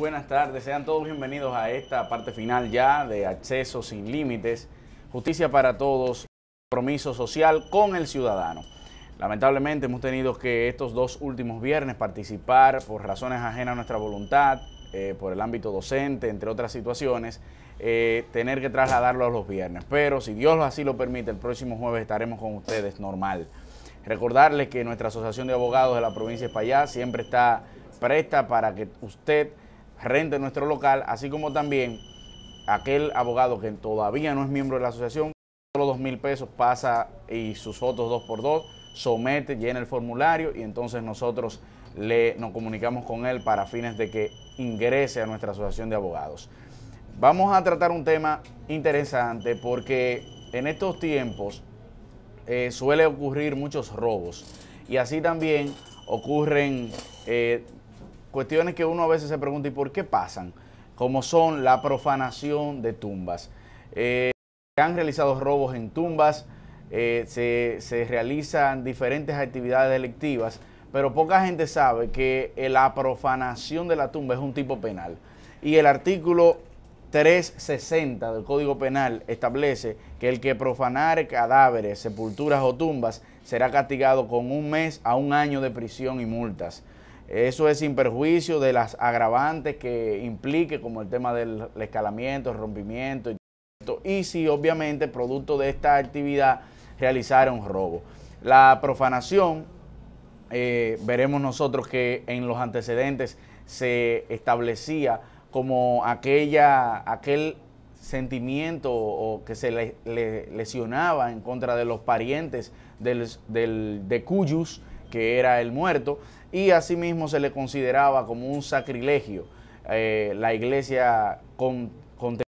buenas tardes. Sean todos bienvenidos a esta parte final ya de Acceso sin Límites, Justicia para Todos, compromiso social con el ciudadano. Lamentablemente hemos tenido que estos dos últimos viernes participar por razones ajenas a nuestra voluntad, eh, por el ámbito docente, entre otras situaciones, eh, tener que trasladarlo a los viernes. Pero si Dios así lo permite, el próximo jueves estaremos con ustedes normal. Recordarles que nuestra Asociación de Abogados de la provincia de Payá siempre está presta para que usted rente nuestro local, así como también aquel abogado que todavía no es miembro de la asociación, solo dos mil pesos pasa y sus fotos dos por dos, somete, llena el formulario y entonces nosotros le, nos comunicamos con él para fines de que ingrese a nuestra asociación de abogados. Vamos a tratar un tema interesante porque en estos tiempos eh, suele ocurrir muchos robos y así también ocurren eh, cuestiones que uno a veces se pregunta, ¿y por qué pasan? Como son la profanación de tumbas. Eh, se han realizado robos en tumbas, eh, se, realizan diferentes actividades delictivas, pero poca gente sabe que la profanación de la tumba es un tipo penal. Y el artículo 360 del Código Penal establece que el que profanare cadáveres, sepulturas o tumbas será castigado con un mes a un año de prisión y multas. Eso es sin perjuicio de las agravantes que implique, como el tema del escalamiento, rompimiento, y si obviamente producto de esta actividad realizaron robo. La profanación, eh, veremos nosotros que en los antecedentes se establecía como aquella, aquel sentimiento o que se le, lesionaba en contra de los parientes de Cuyus, que era el muerto, y asimismo se le consideraba como un sacrilegio. Eh, la iglesia contemplaba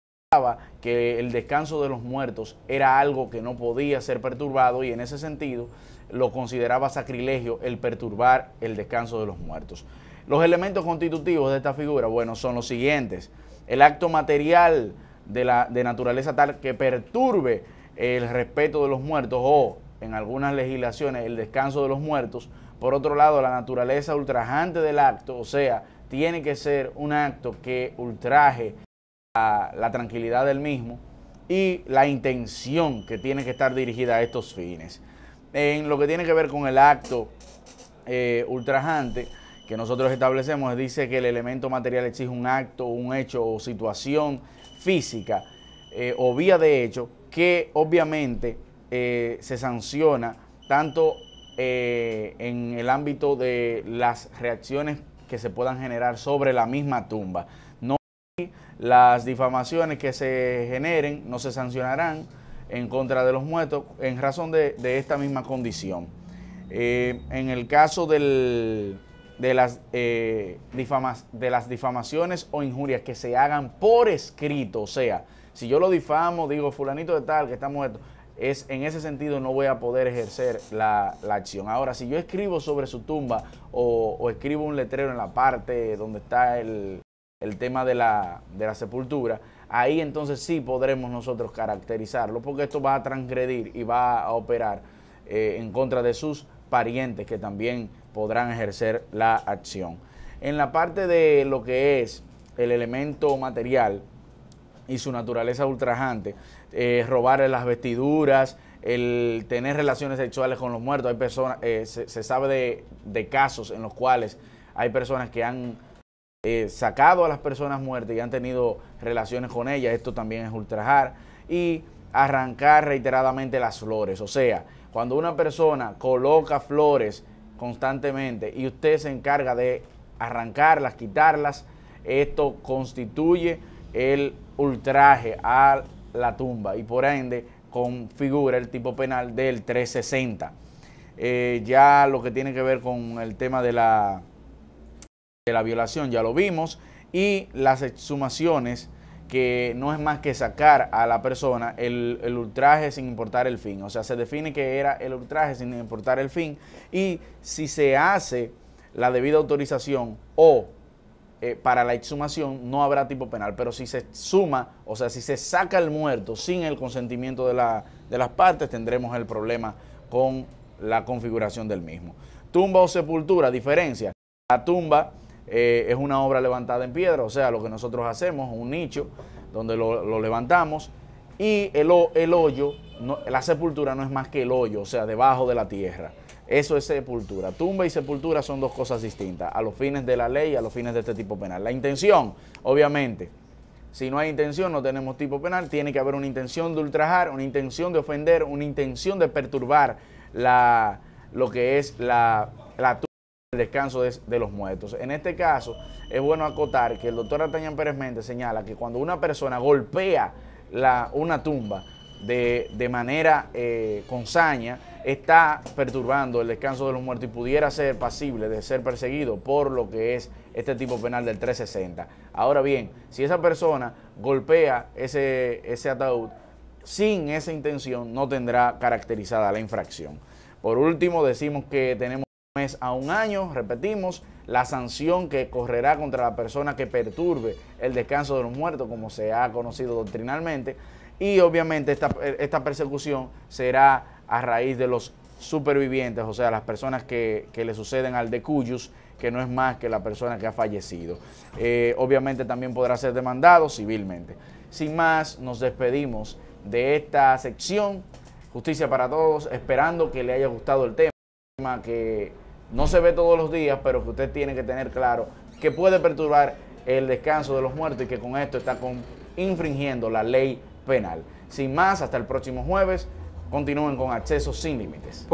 que el descanso de los muertos era algo que no podía ser perturbado y en ese sentido lo consideraba sacrilegio el perturbar el descanso de los muertos. Los elementos constitutivos de esta figura, bueno, son los siguientes. El acto material de, la, de naturaleza tal que perturbe el respeto de los muertos o en algunas legislaciones el descanso de los muertos por otro lado, la naturaleza ultrajante del acto, o sea, tiene que ser un acto que ultraje la tranquilidad del mismo y la intención que tiene que estar dirigida a estos fines. En lo que tiene que ver con el acto eh, ultrajante que nosotros establecemos, dice que el elemento material exige un acto, un hecho o situación física eh, o vía de hecho que obviamente eh, se sanciona tanto eh, en el ámbito de las reacciones que se puedan generar sobre la misma tumba. No las difamaciones que se generen no se sancionarán en contra de los muertos en razón de, esta misma condición. Eh, en el caso de, las, eh, de las difamaciones o injurias que se hagan por escrito, o sea, si yo lo difamo, digo fulanito de tal que está muerto, es en ese sentido no voy a poder ejercer la, acción. Ahora, si yo escribo sobre su tumba o, escribo un letrero en la parte donde está el, tema de la, sepultura, ahí entonces sí podremos nosotros caracterizarlo, porque esto va a transgredir y va a operar eh, en contra de sus parientes que también podrán ejercer la acción. En la parte de lo que es el elemento material, y su naturaleza ultrajante, robar eh, robarle las vestiduras, el tener relaciones sexuales con los muertos. Hay personas, eh, se, sabe de, casos en los cuales hay personas que han eh, sacado a las personas muertas y han tenido relaciones con ellas. Esto también es ultrajar. Y arrancar reiteradamente las flores. O sea, cuando una persona coloca flores constantemente y usted se encarga de arrancarlas, quitarlas, esto constituye el ultraje a la tumba y por ende configura el tipo penal del 360. Eh, ya lo que tiene que ver con el tema de la, de la violación ya lo vimos y las exhumaciones que no es más que sacar a la persona el, el, ultraje sin importar el fin. O sea, se define que era el ultraje sin importar el fin. Y si se hace la debida autorización o eh, para la exhumación no habrá tipo penal, pero si se suma, o sea, si se saca el muerto sin el consentimiento de, la, de las partes, tendremos el problema con la configuración del mismo. Tumba o sepultura, diferencia. La tumba eh, es una obra levantada en piedra, o sea, lo que nosotros hacemos, un nicho donde lo, levantamos, y el, hoyo, la sepultura no es más que el hoyo, o sea, debajo de la tierra. Eso es sepultura. Tumba y sepultura son dos cosas distintas, a los fines de la ley y a los fines de este tipo penal. La intención, obviamente, si no hay intención, no tenemos tipo penal. Tiene que haber una intención de ultrajar, una intención de ofender, una intención de perturbar lo que es la, tumba el descanso de, los muertos. En este caso, es bueno acotar que el doctor Atañán Pérez Méndez señala que cuando una persona golpea una tumba, de, manera eh, consaña está perturbando el descanso de los muertos y pudiera ser pasible de ser perseguido por lo que es este tipo penal del 360. Ahora bien, si esa persona golpea ese, ataúd sin esa intención, no tendrá caracterizada la infracción. Por último, decimos que tenemos un mes a un año, repetimos, la sanción que correrá contra la persona que perturbe el descanso de los muertos, como se ha conocido doctrinalmente, y obviamente eh, esta, persecución será a raíz de los supervivientes, o sea, las personas que, le suceden al de Cuyus, que no es más que la persona que ha fallecido. Eh, obviamente también podrá ser demandado civilmente. Sin más, nos despedimos de esta sección. Justicia para todos, esperando que le haya gustado el tema, que no se ve todos los días, pero que usted tiene que tener claro que puede perturbar el descanso de los muertos y que con esto está con, infringiendo la ley penal. Sin más, hasta el próximo jueves, continúen con Acceso Sin Límites.